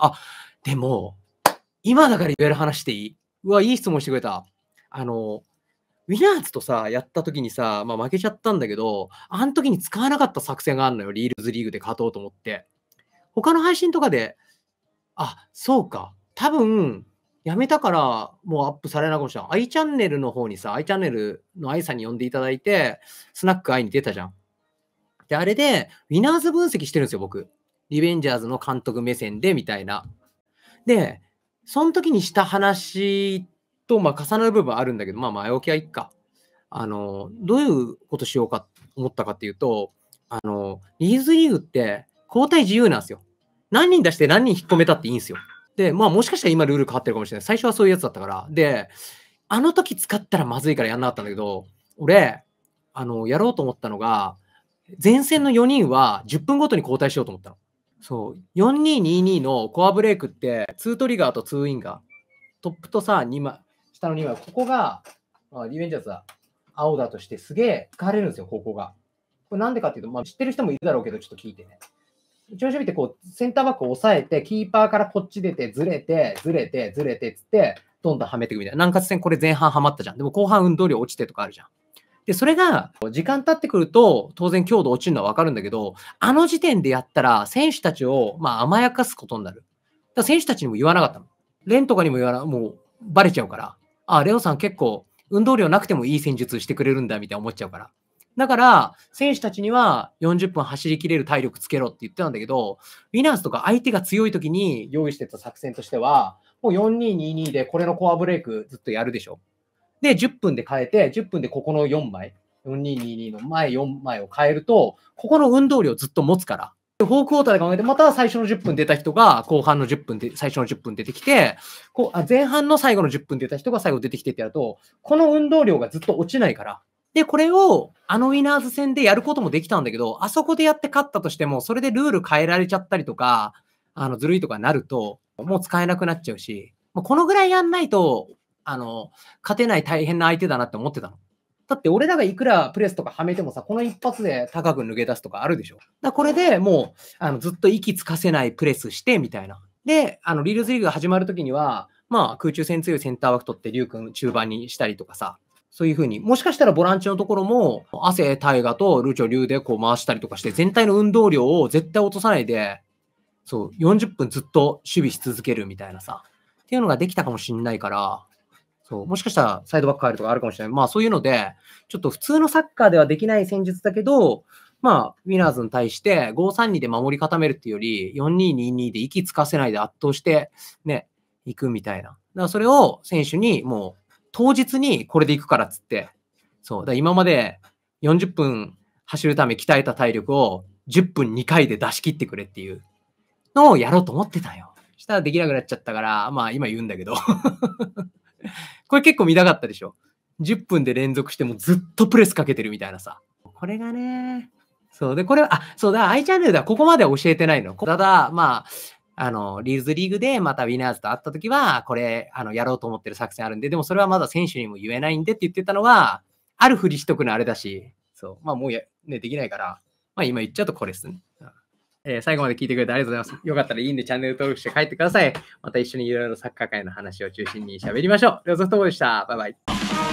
あ、でも、今だから言える話していいうわ、いい質問してくれた。あの、ウィナーズとさ、やった時にさ、まあ、負けちゃったんだけど、あの時に使わなかった作戦があるのよ、リールズリーグで勝とうと思って。他の配信とかで、あ、そうか、多分、やめたから、もうアップされなかもしれない。i チャンネルの方にさ、i チャンネルの i さんに呼んでいただいて、スナック i に出たじゃん。で、あれで、ウィナーズ分析してるんですよ、僕。リベンジャーズの監督目線でみたいな。で、その時にした話と、まあ、重なる部分あるんだけど、まあ、前置きはいっか。あの、どういうことしようか、思ったかっていうと、あの、リーズリーグって交代自由なんですよ。何人出して何人引っ込めたっていいんですよ。で、まあ、もしかしたら今ルール変わってるかもしれない。最初はそういうやつだったから。で、あの時使ったらまずいからやんなかったんだけど、俺、あの、やろうと思ったのが、前線の4人は10分ごとに交代しようと思ったの。そう、4222のコアブレイクって、2トリガーと2インガー。トップとさ、2枚、下の2枚。ここが、あリベンジャーズは青だとしてすげえ疲れるんですよ、ここが。これなんでかっていうと、まあ、知ってる人もいるだろうけど、ちょっと聞いてね。一応守備ってこう、センターバックを抑えて、キーパーからこっち出て、ずれて、ずれて、ずれて、つって、どんどんはめていくみたいな。南葛戦これ前半はまったじゃん。でも後半運動量落ちてとかあるじゃん。で、それが時間経ってくると、当然強度落ちるのはわかるんだけど、あの時点でやったら選手たちをまあ甘やかすことになる。だ選手たちにも言わなかったの。レンとかにも言わな、もうバレちゃうから。あ、レオさん結構運動量なくてもいい戦術してくれるんだみたいな思っちゃうから。だから、選手たちには40分走りきれる体力つけろって言ってたんだけど、ウィナーズとか相手が強い時に用意してた作戦としては、もう4222でこれのコアブレイクずっとやるでしょ。で、10分で変えて、10分でここの4枚、4222の前4枚を変えると、ここの運動量ずっと持つから。フォークウォーターで考えて、また最初の10分出た人が後半の10分で、最初の10分出てきて、こうあ前半の最後の10分出た人が最後出てきてってやると、この運動量がずっと落ちないから。で、これをあのウィナーズ戦でやることもできたんだけど、あそこでやって勝ったとしても、それでルール変えられちゃったりとか、あのずるいとかなると、もう使えなくなっちゃうし、このぐらいやんないと、あの、勝てない大変な相手だなって思ってたの。だって俺らがいくらプレスとかはめてもさ、この一発で高く抜け出すとかあるでしょ。だこれでもう、あの、ずっと息つかせないプレスしてみたいな。で、あの、リールズリーグが始まるときには、まあ、空中戦強いセンター枠取って、リュウ君中盤にしたりとかさ、そういうふうに、もしかしたらボランチのところも、汗、大河とルチョ、リュウでこう回したりとかして、全体の運動量を絶対落とさないで、そう、40分ずっと守備し続けるみたいなさ、っていうのができたかもしんないから、そう。もしかしたらサイドバック入るとかあるかもしれない。まあそういうので、ちょっと普通のサッカーではできない戦術だけど、まあ、ウィナーズに対して5-3-2で守り固めるっていうより、4-2-2-2で息つかせないで圧倒して、ね、行くみたいな。だからそれを選手にもう当日にこれで行くからっつって、そう。だ今まで40分走るため鍛えた体力を10分2回で出し切ってくれっていうのをやろうと思ってたよ。したらできなくなっちゃったから、まあ今言うんだけどこれ結構見たかったでしょ。10分で連続してもずっとプレスかけてるみたいなさ。これがね、そう。で、これは、あ、そうだ、i チャンネルではここまで教えてないの。ただ、まあ、あの、リーズリーグでまたウィナーズと会った時は、これ、あの、やろうと思ってる作戦あるんで、でもそれはまだ選手にも言えないんでって言ってたのは、あるふりしとくのあれだし、そう。まあ、もうや、ね、できないから、まあ、今言っちゃうとこれですね。えー、最後まで聞いてくれてありがとうございます。よかったらいいんでチャンネル登録して帰ってください。また一緒にいろいろサッカー界の話を中心に喋りましょう。はソフトボールでした。バイバイ。